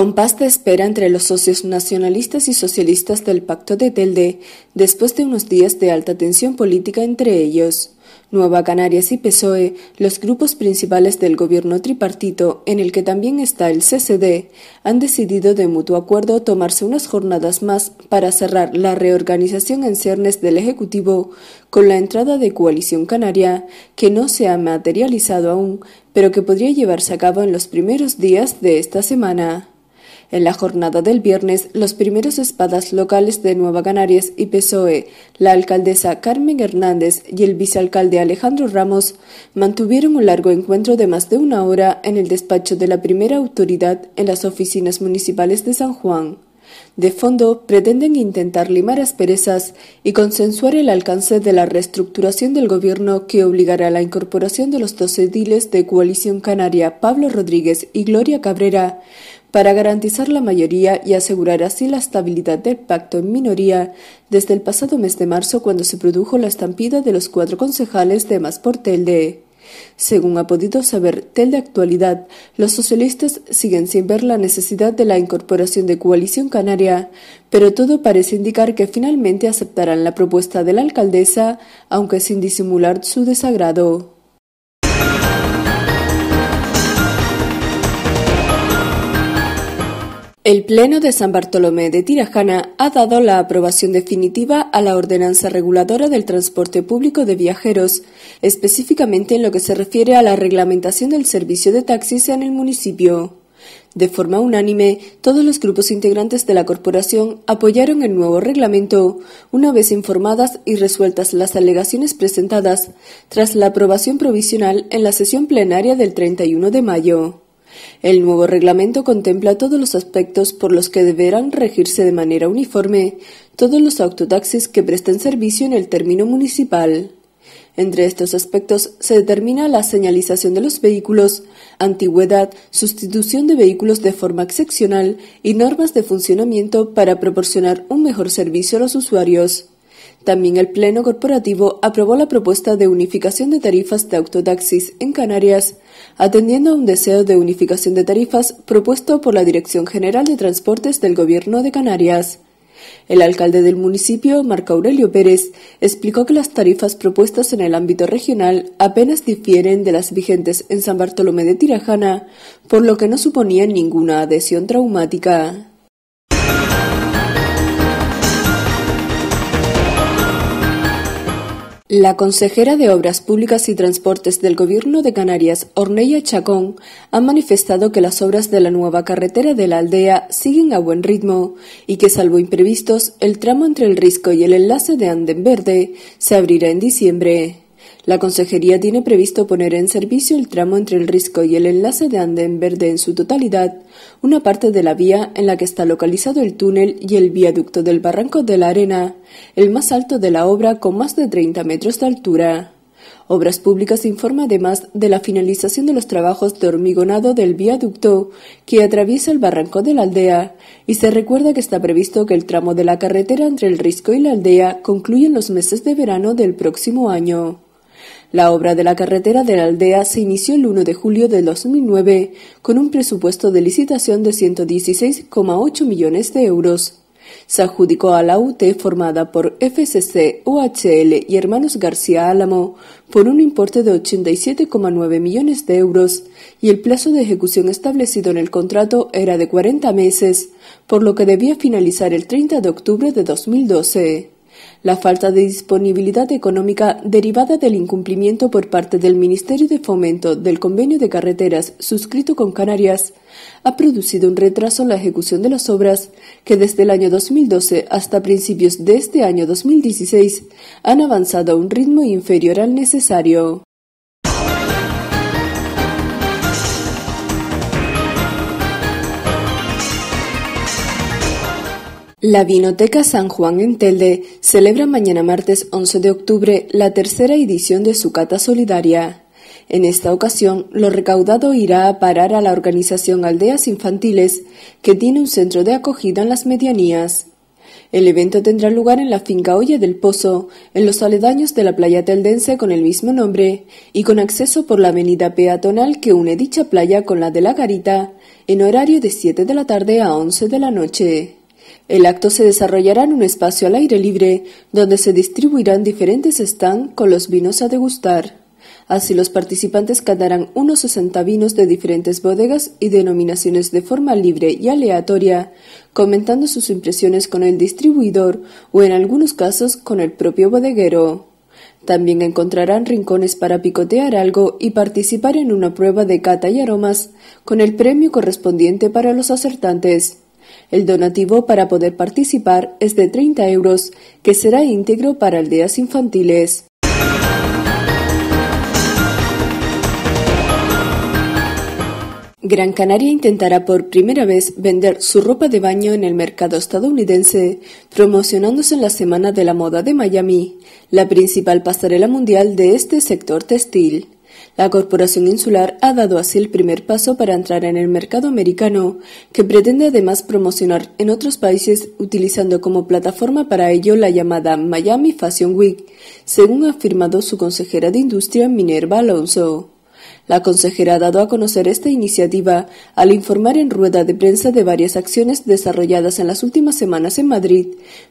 Compasta de espera entre los socios nacionalistas y socialistas del Pacto de Telde, después de unos días de alta tensión política entre ellos. Nueva Canarias y PSOE, los grupos principales del gobierno tripartito, en el que también está el CCD, han decidido de mutuo acuerdo tomarse unas jornadas más para cerrar la reorganización en Cernes del Ejecutivo con la entrada de Coalición Canaria, que no se ha materializado aún, pero que podría llevarse a cabo en los primeros días de esta semana. En la jornada del viernes, los primeros espadas locales de Nueva Canarias y PSOE, la alcaldesa Carmen Hernández y el vicealcalde Alejandro Ramos, mantuvieron un largo encuentro de más de una hora en el despacho de la primera autoridad en las oficinas municipales de San Juan. De fondo, pretenden intentar limar asperezas y consensuar el alcance de la reestructuración del gobierno que obligará a la incorporación de los dos ediles de Coalición Canaria Pablo Rodríguez y Gloria Cabrera, para garantizar la mayoría y asegurar así la estabilidad del pacto en minoría desde el pasado mes de marzo cuando se produjo la estampida de los cuatro concejales de Más por Telde. Según ha podido saber Telde Actualidad, los socialistas siguen sin ver la necesidad de la incorporación de coalición canaria, pero todo parece indicar que finalmente aceptarán la propuesta de la alcaldesa, aunque sin disimular su desagrado. El Pleno de San Bartolomé de Tirajana ha dado la aprobación definitiva a la ordenanza reguladora del transporte público de viajeros, específicamente en lo que se refiere a la reglamentación del servicio de taxis en el municipio. De forma unánime, todos los grupos integrantes de la corporación apoyaron el nuevo reglamento, una vez informadas y resueltas las alegaciones presentadas, tras la aprobación provisional en la sesión plenaria del 31 de mayo. El nuevo reglamento contempla todos los aspectos por los que deberán regirse de manera uniforme todos los autotaxis que presten servicio en el término municipal. Entre estos aspectos se determina la señalización de los vehículos, antigüedad, sustitución de vehículos de forma excepcional y normas de funcionamiento para proporcionar un mejor servicio a los usuarios. También el Pleno Corporativo aprobó la propuesta de unificación de tarifas de autotaxis en Canarias, atendiendo a un deseo de unificación de tarifas propuesto por la Dirección General de Transportes del Gobierno de Canarias. El alcalde del municipio, Marco Aurelio Pérez, explicó que las tarifas propuestas en el ámbito regional apenas difieren de las vigentes en San Bartolomé de Tirajana, por lo que no suponían ninguna adhesión traumática. La consejera de Obras Públicas y Transportes del Gobierno de Canarias, Ornella Chacón, ha manifestado que las obras de la nueva carretera de la aldea siguen a buen ritmo y que, salvo imprevistos, el tramo entre el Risco y el enlace de Anden Verde se abrirá en diciembre. La Consejería tiene previsto poner en servicio el tramo entre el Risco y el enlace de Andén Verde en su totalidad, una parte de la vía en la que está localizado el túnel y el viaducto del Barranco de la Arena, el más alto de la obra con más de 30 metros de altura. Obras Públicas informa además de la finalización de los trabajos de hormigonado del viaducto que atraviesa el barranco de la aldea y se recuerda que está previsto que el tramo de la carretera entre el Risco y la aldea concluya en los meses de verano del próximo año. La obra de la carretera de la aldea se inició el 1 de julio de 2009 con un presupuesto de licitación de 116,8 millones de euros. Se adjudicó a la UT formada por FCC, OHL y Hermanos García Álamo por un importe de 87,9 millones de euros y el plazo de ejecución establecido en el contrato era de 40 meses, por lo que debía finalizar el 30 de octubre de 2012. La falta de disponibilidad económica derivada del incumplimiento por parte del Ministerio de Fomento del convenio de carreteras suscrito con Canarias ha producido un retraso en la ejecución de las obras que desde el año 2012 hasta principios de este año 2016 han avanzado a un ritmo inferior al necesario. La Vinoteca San Juan en Telde celebra mañana martes 11 de octubre la tercera edición de su cata solidaria. En esta ocasión, lo recaudado irá a parar a la organización Aldeas Infantiles, que tiene un centro de acogida en las medianías. El evento tendrá lugar en la finca Olla del Pozo, en los aledaños de la playa teldense con el mismo nombre, y con acceso por la avenida peatonal que une dicha playa con la de la Garita, en horario de 7 de la tarde a 11 de la noche. El acto se desarrollará en un espacio al aire libre, donde se distribuirán diferentes stands con los vinos a degustar. Así los participantes cantarán unos 60 vinos de diferentes bodegas y denominaciones de forma libre y aleatoria, comentando sus impresiones con el distribuidor o en algunos casos con el propio bodeguero. También encontrarán rincones para picotear algo y participar en una prueba de cata y aromas, con el premio correspondiente para los acertantes. El donativo para poder participar es de 30 euros, que será íntegro para aldeas infantiles. Gran Canaria intentará por primera vez vender su ropa de baño en el mercado estadounidense, promocionándose en la Semana de la Moda de Miami, la principal pasarela mundial de este sector textil. La Corporación Insular ha dado así el primer paso para entrar en el mercado americano, que pretende además promocionar en otros países utilizando como plataforma para ello la llamada Miami Fashion Week, según ha afirmado su consejera de Industria Minerva Alonso. La consejera ha dado a conocer esta iniciativa al informar en rueda de prensa de varias acciones desarrolladas en las últimas semanas en Madrid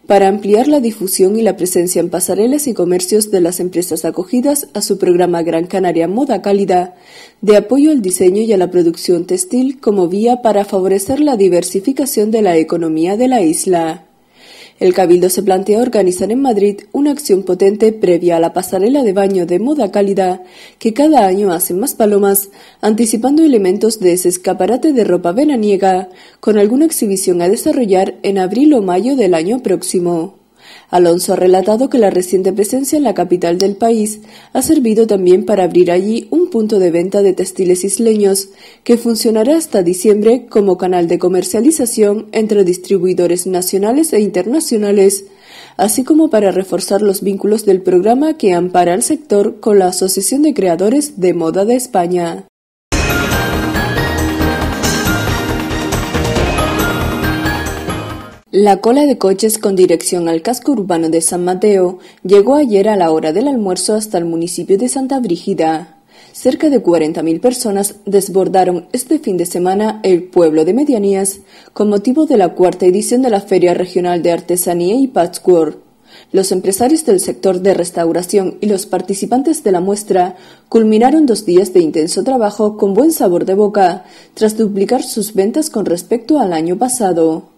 para ampliar la difusión y la presencia en pasarelas y comercios de las empresas acogidas a su programa Gran Canaria Moda Cálida, de apoyo al diseño y a la producción textil como vía para favorecer la diversificación de la economía de la isla. El Cabildo se plantea organizar en Madrid una acción potente previa a la pasarela de baño de moda cálida que cada año hacen más palomas, anticipando elementos de ese escaparate de ropa venaniega, con alguna exhibición a desarrollar en abril o mayo del año próximo. Alonso ha relatado que la reciente presencia en la capital del país ha servido también para abrir allí un punto de venta de textiles isleños, que funcionará hasta diciembre como canal de comercialización entre distribuidores nacionales e internacionales, así como para reforzar los vínculos del programa que ampara al sector con la Asociación de Creadores de Moda de España. La cola de coches con dirección al casco urbano de San Mateo llegó ayer a la hora del almuerzo hasta el municipio de Santa Brígida. Cerca de 40.000 personas desbordaron este fin de semana el pueblo de Medianías con motivo de la cuarta edición de la Feria Regional de Artesanía y Patchwork. Los empresarios del sector de restauración y los participantes de la muestra culminaron dos días de intenso trabajo con buen sabor de boca, tras duplicar sus ventas con respecto al año pasado.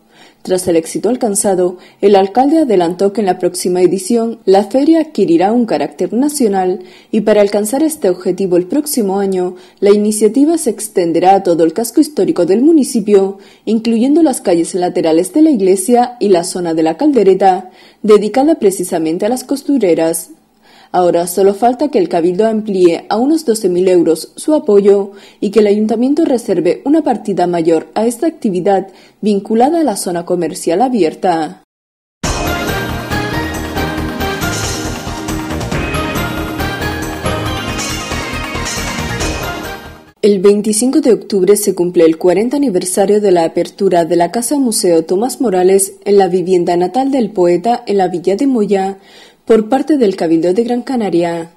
Tras el éxito alcanzado, el alcalde adelantó que en la próxima edición la feria adquirirá un carácter nacional y para alcanzar este objetivo el próximo año, la iniciativa se extenderá a todo el casco histórico del municipio, incluyendo las calles laterales de la iglesia y la zona de la caldereta, dedicada precisamente a las costureras. Ahora solo falta que el Cabildo amplíe a unos 12.000 euros su apoyo y que el Ayuntamiento reserve una partida mayor a esta actividad vinculada a la zona comercial abierta. El 25 de octubre se cumple el 40 aniversario de la apertura de la Casa Museo Tomás Morales en la vivienda natal del poeta en la Villa de Moya, por parte del Cabildo de Gran Canaria.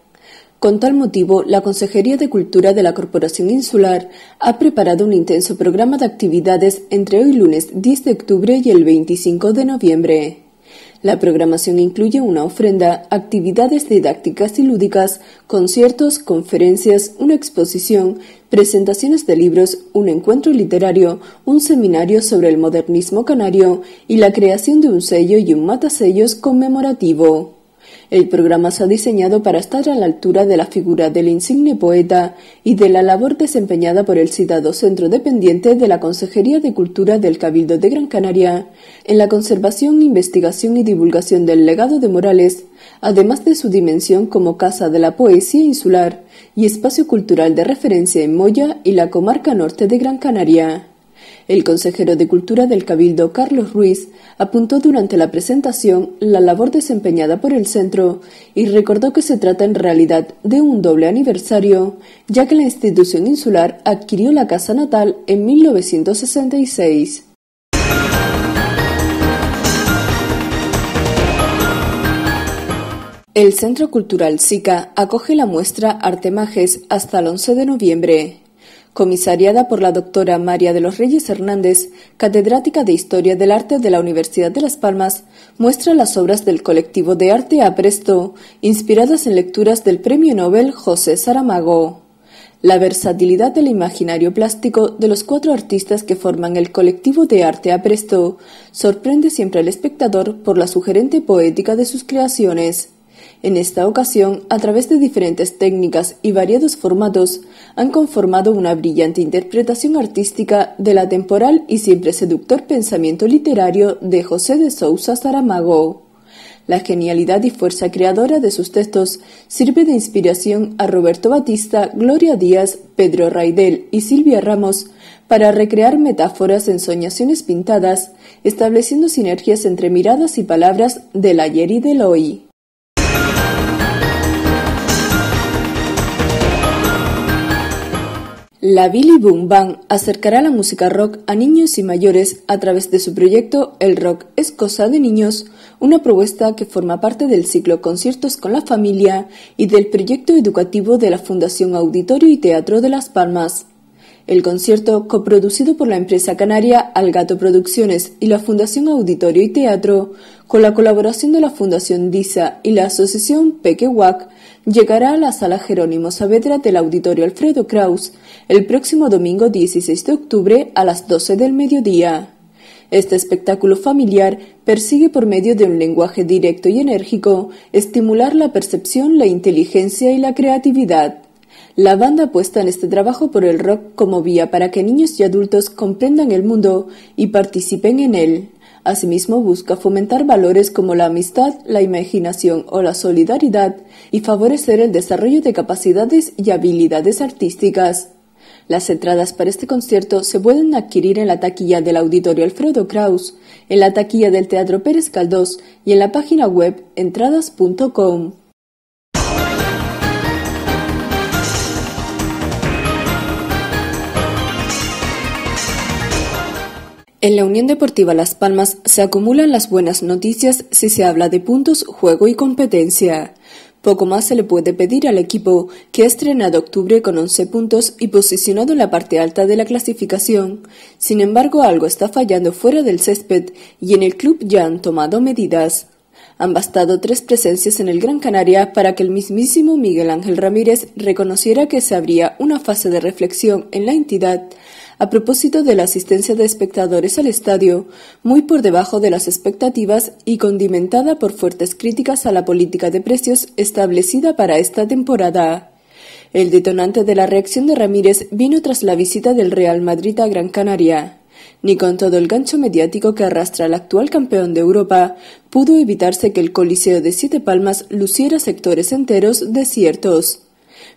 Con tal motivo, la Consejería de Cultura de la Corporación Insular ha preparado un intenso programa de actividades entre hoy lunes 10 de octubre y el 25 de noviembre. La programación incluye una ofrenda, actividades didácticas y lúdicas, conciertos, conferencias, una exposición, presentaciones de libros, un encuentro literario, un seminario sobre el modernismo canario y la creación de un sello y un matasellos conmemorativo. El programa se ha diseñado para estar a la altura de la figura del insigne poeta y de la labor desempeñada por el citado centro dependiente de la Consejería de Cultura del Cabildo de Gran Canaria en la conservación, investigación y divulgación del legado de Morales, además de su dimensión como Casa de la Poesía Insular y espacio cultural de referencia en Moya y la comarca norte de Gran Canaria. El consejero de Cultura del Cabildo, Carlos Ruiz, apuntó durante la presentación la labor desempeñada por el centro y recordó que se trata en realidad de un doble aniversario, ya que la institución insular adquirió la casa natal en 1966. El Centro Cultural SICA acoge la muestra Artemajes hasta el 11 de noviembre comisariada por la doctora María de los Reyes Hernández, catedrática de Historia del Arte de la Universidad de Las Palmas, muestra las obras del colectivo de arte Apresto, inspiradas en lecturas del premio Nobel José Saramago. La versatilidad del imaginario plástico de los cuatro artistas que forman el colectivo de arte Apresto sorprende siempre al espectador por la sugerente poética de sus creaciones. En esta ocasión, a través de diferentes técnicas y variados formatos, han conformado una brillante interpretación artística de la temporal y siempre seductor pensamiento literario de José de Sousa Saramago. La genialidad y fuerza creadora de sus textos sirve de inspiración a Roberto Batista, Gloria Díaz, Pedro Raidel y Silvia Ramos para recrear metáforas en soñaciones pintadas, estableciendo sinergias entre miradas y palabras del ayer y del hoy. La Billy Boom Band acercará la música rock a niños y mayores a través de su proyecto El Rock es Cosa de Niños, una propuesta que forma parte del ciclo Conciertos con la Familia y del proyecto educativo de la Fundación Auditorio y Teatro de Las Palmas. El concierto, coproducido por la empresa canaria Algato Producciones y la Fundación Auditorio y Teatro, con la colaboración de la Fundación DISA y la Asociación Pequehuac, llegará a la Sala Jerónimo Saavedra del Auditorio Alfredo Kraus el próximo domingo 16 de octubre a las 12 del mediodía. Este espectáculo familiar persigue por medio de un lenguaje directo y enérgico estimular la percepción, la inteligencia y la creatividad. La banda apuesta en este trabajo por el rock como vía para que niños y adultos comprendan el mundo y participen en él. Asimismo, busca fomentar valores como la amistad, la imaginación o la solidaridad y favorecer el desarrollo de capacidades y habilidades artísticas. Las entradas para este concierto se pueden adquirir en la taquilla del Auditorio Alfredo Kraus, en la taquilla del Teatro Pérez Caldós y en la página web entradas.com. En la Unión Deportiva Las Palmas se acumulan las buenas noticias si se habla de puntos, juego y competencia. Poco más se le puede pedir al equipo, que ha estrenado octubre con 11 puntos y posicionado en la parte alta de la clasificación. Sin embargo, algo está fallando fuera del césped y en el club ya han tomado medidas. Han bastado tres presencias en el Gran Canaria para que el mismísimo Miguel Ángel Ramírez reconociera que se abría una fase de reflexión en la entidad a propósito de la asistencia de espectadores al estadio, muy por debajo de las expectativas y condimentada por fuertes críticas a la política de precios establecida para esta temporada. El detonante de la reacción de Ramírez vino tras la visita del Real Madrid a Gran Canaria. Ni con todo el gancho mediático que arrastra al actual campeón de Europa, pudo evitarse que el Coliseo de Siete Palmas luciera sectores enteros desiertos.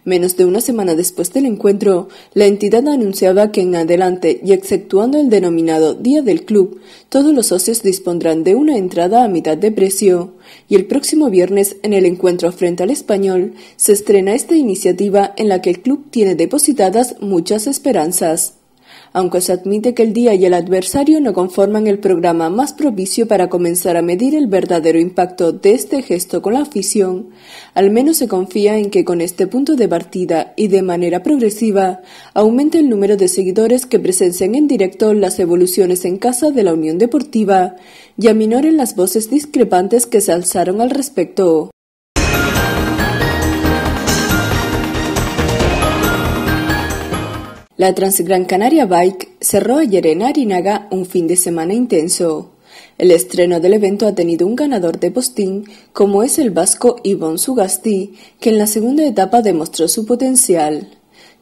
Menos de una semana después del encuentro, la entidad anunciaba que en adelante y exceptuando el denominado Día del Club, todos los socios dispondrán de una entrada a mitad de precio. Y el próximo viernes, en el encuentro frente al español, se estrena esta iniciativa en la que el club tiene depositadas muchas esperanzas aunque se admite que el día y el adversario no conforman el programa más propicio para comenzar a medir el verdadero impacto de este gesto con la afición, al menos se confía en que con este punto de partida y de manera progresiva aumente el número de seguidores que presencien en directo las evoluciones en casa de la Unión Deportiva y aminoren las voces discrepantes que se alzaron al respecto. La Transgran Canaria Bike cerró ayer en Arinaga un fin de semana intenso. El estreno del evento ha tenido un ganador de postín, como es el vasco Ivon Sugasti, que en la segunda etapa demostró su potencial.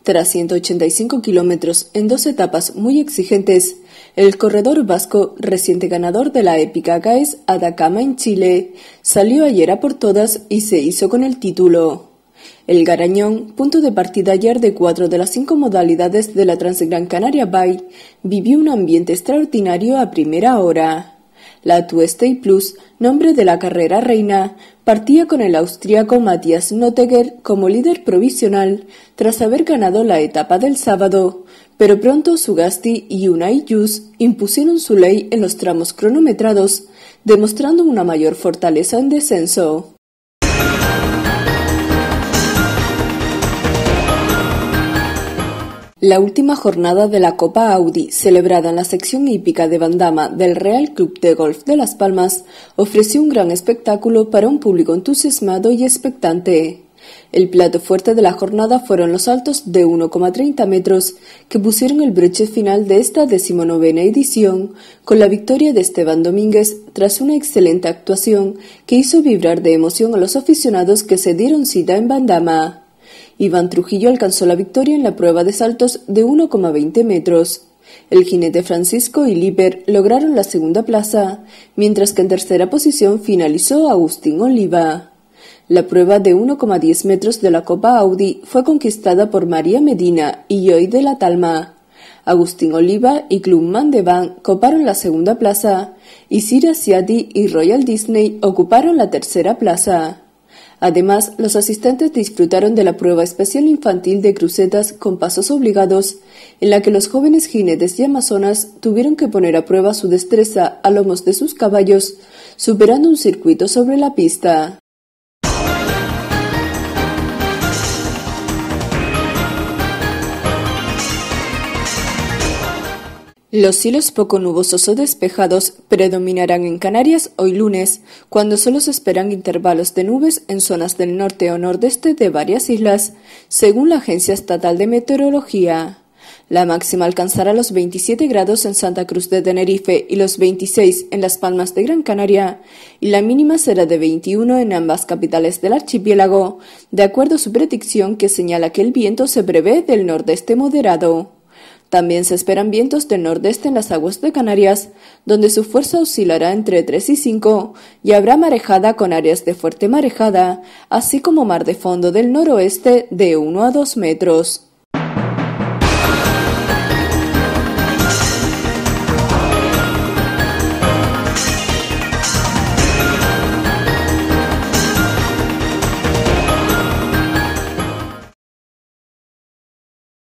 Tras 185 kilómetros en dos etapas muy exigentes, el corredor vasco, reciente ganador de la épica GAES Atacama en Chile, salió ayer a por todas y se hizo con el título. El Garañón, punto de partida ayer de cuatro de las cinco modalidades de la Transgran Canaria Bay, vivió un ambiente extraordinario a primera hora. La Tuesday Plus, nombre de la carrera reina, partía con el austríaco Matthias Noteger como líder provisional tras haber ganado la etapa del sábado, pero pronto Sugasti y Unai Yus impusieron su ley en los tramos cronometrados, demostrando una mayor fortaleza en descenso. La última jornada de la Copa Audi, celebrada en la sección hípica de Bandama del Real Club de Golf de Las Palmas, ofreció un gran espectáculo para un público entusiasmado y expectante. El plato fuerte de la jornada fueron los saltos de 1,30 metros, que pusieron el broche final de esta decimonovena edición, con la victoria de Esteban Domínguez tras una excelente actuación que hizo vibrar de emoción a los aficionados que se dieron cita en Bandama. Iván Trujillo alcanzó la victoria en la prueba de saltos de 1,20 metros. El jinete Francisco y Lieber lograron la segunda plaza, mientras que en tercera posición finalizó Agustín Oliva. La prueba de 1,10 metros de la Copa Audi fue conquistada por María Medina y Joy de la Talma. Agustín Oliva y Club de coparon la segunda plaza y Sira Siati y Royal Disney ocuparon la tercera plaza. Además, los asistentes disfrutaron de la prueba especial infantil de crucetas con pasos obligados, en la que los jóvenes jinetes y amazonas tuvieron que poner a prueba su destreza a lomos de sus caballos, superando un circuito sobre la pista. Los cielos poco nubosos o despejados predominarán en Canarias hoy lunes, cuando solo se esperan intervalos de nubes en zonas del norte o nordeste de varias islas, según la Agencia Estatal de Meteorología. La máxima alcanzará los 27 grados en Santa Cruz de Tenerife y los 26 en Las Palmas de Gran Canaria, y la mínima será de 21 en ambas capitales del archipiélago, de acuerdo a su predicción que señala que el viento se prevé del nordeste moderado. También se esperan vientos del nordeste en las aguas de Canarias, donde su fuerza oscilará entre 3 y 5, y habrá marejada con áreas de fuerte marejada, así como mar de fondo del noroeste de 1 a 2 metros.